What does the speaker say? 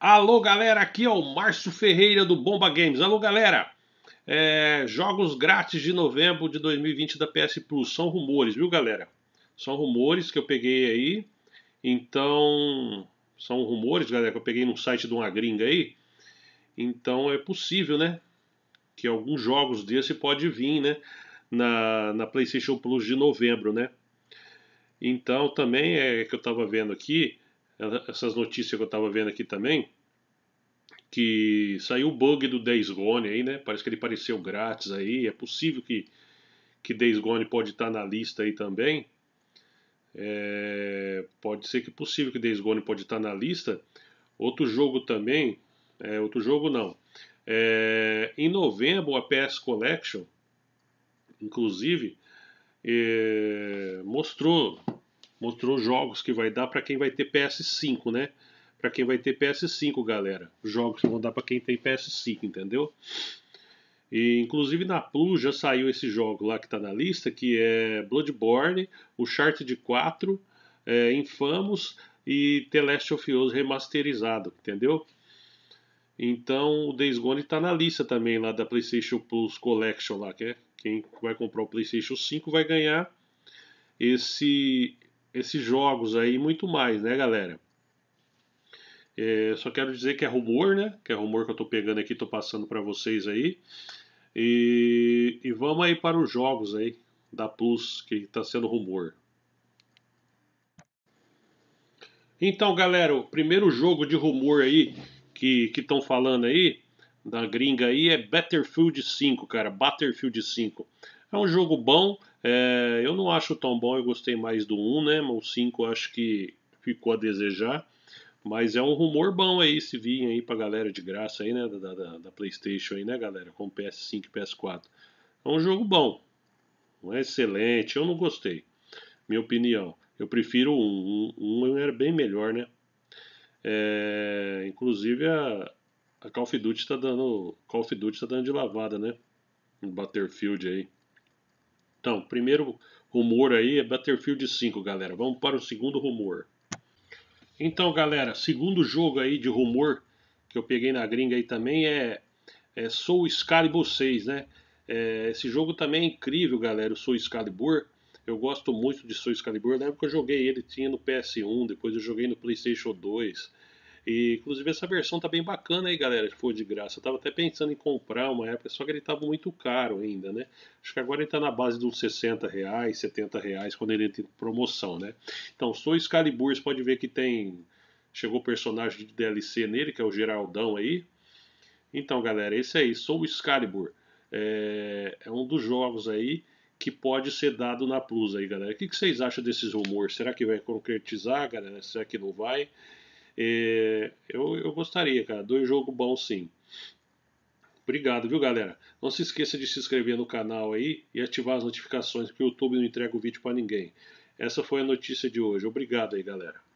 Alô, galera, aqui é o Márcio Ferreira do Bomba Games. Alô, galera, é, jogos grátis de novembro de 2020 da PS Plus. São rumores, viu, galera? São rumores que eu peguei aí. Então, são rumores, galera, que eu peguei no site de uma gringa aí. Então, é possível, né? Que alguns jogos desse pode vir, né? Na, na PlayStation Plus de novembro, né? Então, também é que eu tava vendo aqui essas notícias que eu estava vendo aqui também, que saiu o bug do Days Gone aí, né? Parece que ele apareceu grátis aí. É possível que, que Days Gone pode estar tá na lista aí também. É, pode ser que possível que Days Gone pode estar tá na lista. Outro jogo também, é, outro jogo não. É, em novembro a PS Collection, inclusive, é, mostrou mostrou jogos que vai dar para quem vai ter PS5, né? Para quem vai ter PS5, galera. Jogos que vão dar para quem tem PS5, entendeu? E inclusive na Plus já saiu esse jogo lá que tá na lista, que é Bloodborne, o Chart de 4, é, Infamous e The Last of Us remasterizado, entendeu? Então o Days Gone tá na lista também lá da PlayStation Plus Collection lá, que é quem vai comprar o PlayStation 5 vai ganhar esse esses jogos aí e muito mais, né, galera? É, só quero dizer que é rumor, né? Que é rumor que eu tô pegando aqui, tô passando para vocês aí. E, e vamos aí para os jogos aí da Plus, que tá sendo rumor. Então, galera, o primeiro jogo de rumor aí que estão falando aí, da gringa aí, é Battlefield 5, cara. Battlefield 5. É um jogo bom, é, eu não acho tão bom, eu gostei mais do 1, né? O 5 acho que ficou a desejar. Mas é um rumor bom aí, se vir aí pra galera de graça aí, né? Da, da, da, Playstation aí, né, galera? Com PS5 e PS4. É um jogo bom. não é excelente, eu não gostei. Minha opinião. Eu prefiro um. Um, um era bem melhor, né? É, inclusive a, a Call of Duty tá dando. Call of Duty tá dando de lavada, né? No Battlefield aí. Então, primeiro rumor aí é Battlefield 5, galera. Vamos para o segundo rumor. Então, galera, segundo jogo aí de rumor que eu peguei na gringa aí também é, é Soul Calibur 6, né? É, esse jogo também é incrível, galera, o Soul Calibur. Eu gosto muito de Soul Calibur. Na época eu joguei ele, tinha no PS1, depois eu joguei no PlayStation 2. E, inclusive, essa versão tá bem bacana aí, galera, se for de graça. Eu tava até pensando em comprar uma época, só que ele tava muito caro ainda, né? Acho que agora ele tá na base dos 60 reais, 70 reais, quando ele entra em promoção, né? Então, sou Excalibur, você pode ver que tem... Chegou personagem de DLC nele, que é o Geraldão aí. Então, galera, esse aí, Soul Excalibur. É, é um dos jogos aí que pode ser dado na Plus aí, galera. O que, que vocês acham desses rumores? Será que vai concretizar, galera? Será que não vai? É, eu, eu gostaria, cara. Dois jogos bons sim. Obrigado, viu, galera? Não se esqueça de se inscrever no canal aí e ativar as notificações, que o YouTube não entrega o vídeo para ninguém. Essa foi a notícia de hoje. Obrigado aí, galera.